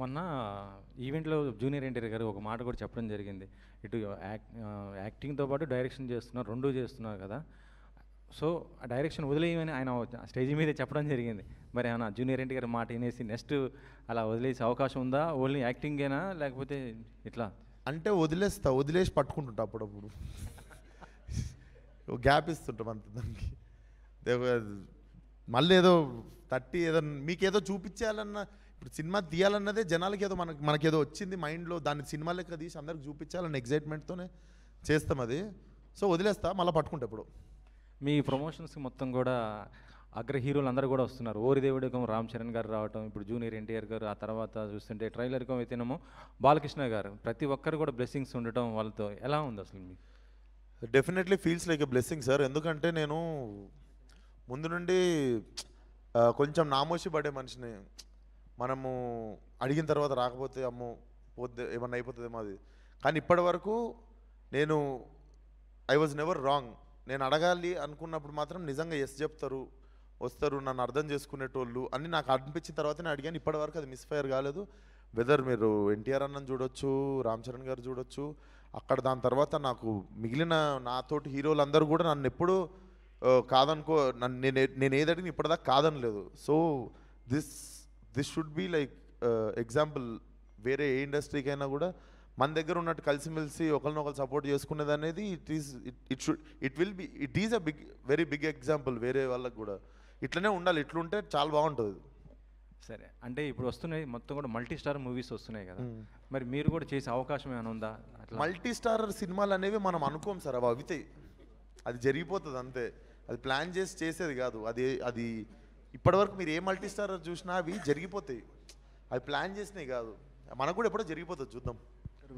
మొన్న ఈవెంట్లో జూనియర్ ఎన్టీఆర్ గారు ఒక మాట కూడా చెప్పడం జరిగింది ఇటు యాక్ యాక్టింగ్తో పాటు డైరెక్షన్ చేస్తున్నారు రెండు చేస్తున్నారు కదా సో ఆ డైరెక్షన్ వదిలేయమని ఆయన స్టేజ్ మీద చెప్పడం జరిగింది మరి ఏమన్నా జూనియర్ ఎన్టీ గారి మాట వినేసి నెక్స్ట్ అలా వదిలేసే అవకాశం ఉందా ఓన్లీ యాక్టింగేనా లేకపోతే ఇట్లా అంటే వదిలేస్తా వదిలేసి పట్టుకుంటుంటా అప్పుడప్పుడు గ్యాప్ ఇస్తుంటాం అంత దానికి మళ్ళీ ఏదో తట్టి ఏదో ఏదో చూపించాలన్నా ఇప్పుడు సినిమా తీయాలన్నదే జనాలకి ఏదో మనకి మనకేదో వచ్చింది మైండ్లో దాన్ని సినిమా లెక్క తీసి అందరికి చూపించాలని ఎగ్జైట్మెంట్తోనే చేస్తాం అది సో వదిలేస్తా మళ్ళీ పట్టుకుంటా ఇప్పుడు మీ ప్రమోషన్స్కి మొత్తం కూడా అగ్ర హీరోలు అందరూ కూడా వస్తున్నారు దేవుడికం రామ్ చరణ్ గారు రావటం ఇప్పుడు జూనియర్ ఎన్టీఆర్ గారు ఆ తర్వాత చూస్తుంటే ట్రైలర్కం అయితేనేమో బాలకృష్ణ గారు ప్రతి ఒక్కరు కూడా బ్లెస్సింగ్స్ ఉండటం వాళ్ళతో ఎలా ఉంది అసలు మీకు definitely feels like a blessing sir ఎందుకంటే నేను ముందు నుండి కొంచెం నామోషి పడే మనిషిని మనము అడిగిన తర్వాత రాకపోతే అమ్మో పోతే ఏమన్నా అయిపోతుందేమో అది కానీ ఇప్పటి వరకు నేను ఐ వాజ్ నెవర్ రాంగ్ నేను అడగాలి అనుకున్నప్పుడు మాత్రం నిజంగా ఎస్ చెప్తారు వస్తారు నన్ను అర్థం చేసుకునేటోళ్ళు అని నాకు అనిపించిన నేను అడిగాను ఇప్పటివరకు అది మిస్ఫైర్ కాలేదు వెదర్ మీరు ఎన్టీఆర్ అన్నను చూడొచ్చు రామ్ చరణ్ గారు చూడొచ్చు అక్కడ దాని తర్వాత నాకు మిగిలిన నాతోటి హీరోలందరూ కూడా నన్ను ఎప్పుడూ కాదనుకో నన్ను నేను నేను ఏదడిగిన ఇప్పటిదాకా కాదనలేదు so this this should be like example వేరే ఏ ఇండస్ట్రీకైనా కూడా మన దగ్గర ఉన్నట్టు కలిసిమెలిసి ఒకరినొకరు సపోర్ట్ చేసుకునేది అనేది it is it should it will be it is a big very big example వేరే వాళ్ళకి కూడా ఇట్లనే ఉండాలి ఇట్లుంటే చాలా బాగుంటుంది సరే అంటే ఇప్పుడు వస్తున్నాయి మొత్తం కూడా మల్టీ స్టార్ మూవీస్ వస్తున్నాయి కదా మరి మీరు కూడా చేసే అవకాశం ఏమైనా ఉందా మల్టీ స్టార్ సినిమాలు అనేవి మనం అనుకోం సార్ అవి అవితే అది జరిగిపోతుంది అంతే అది ప్లాన్ చేసి చేసేది కాదు అది అది ఇప్పటివరకు మీరు ఏ మల్టీ స్టార్ చూసినా అవి జరిగిపోతాయి అవి ప్లాన్ చేసినాయి కాదు మనకు కూడా ఎప్పుడో జరిగిపోతుంది చూద్దాం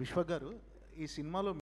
విశ్వ గారు ఈ సినిమాలో